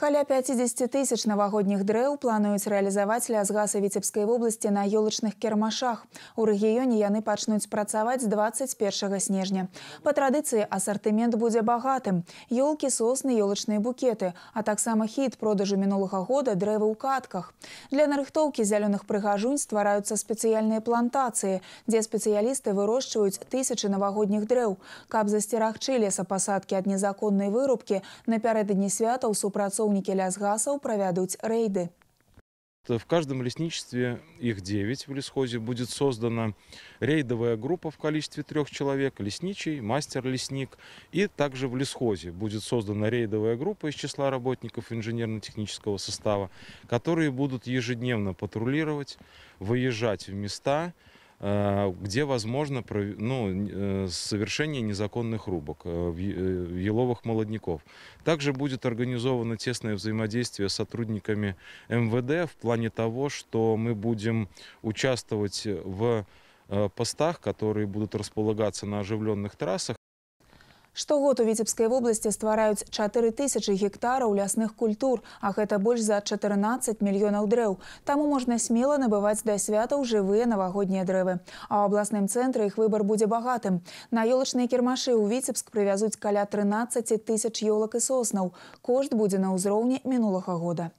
Каля 50 тысяч новогодніх дрэў плануюць рэалізаваць лясгаса віцебскай вобласці на ёлачных кірмашах. У рэгіёне яны пачнуць працаваць 21 снежня. Па традыцыі асартымент будзе багатым. Ёлкі, сосны, ёлачныя букеты, а таксама хіт продажу мінулага года дрэвы ў катках. Для нарыхтоўкі зялёных прыгажунь ствараюцца спецыяльныя плантацыі, дзе спецыялісты вырошчваюць тысячы навагодніх дрэў. Каб засцерагчы лесапасадкі ад незаконнай вырубкі, напярэдадні свята ў супрацоўніку супрацоўнікі лясгасаў правядуць рейды. В каждом лесничестве, их 9 в лесхозе, будет создана рейдовая группа в количестве трех человек, лесничий, мастер-лесник. И также в лесхозе будет создана рейдовая группа из числа работников инженерно-технического состава, которые будут ежедневно патрулировать, выезжать в места, Э, где возможно ну, э, совершение незаконных рубок, э, еловых молодняков. Также будет организовано тесное взаимодействие с сотрудниками МВД в плане того, что мы будем участвовать в постах, которые будут располагаться на оживленных трассах, Штогод у віцебскай вобласці ствараюць 4 тысячи гектараў лясных культур, а гэта больш за 14 мільёнаў дрэў. Таму можна смела набываць да святаў жывыя навагоднія дрэвы. А ў абласным цэнтры іх выбар будзе багатым. На ёлачныя кірмашы ў Віцебск прывязуць каля 13 тысяч ёлак і соснаў. Кошт будзе на ўзроўні мінулага года.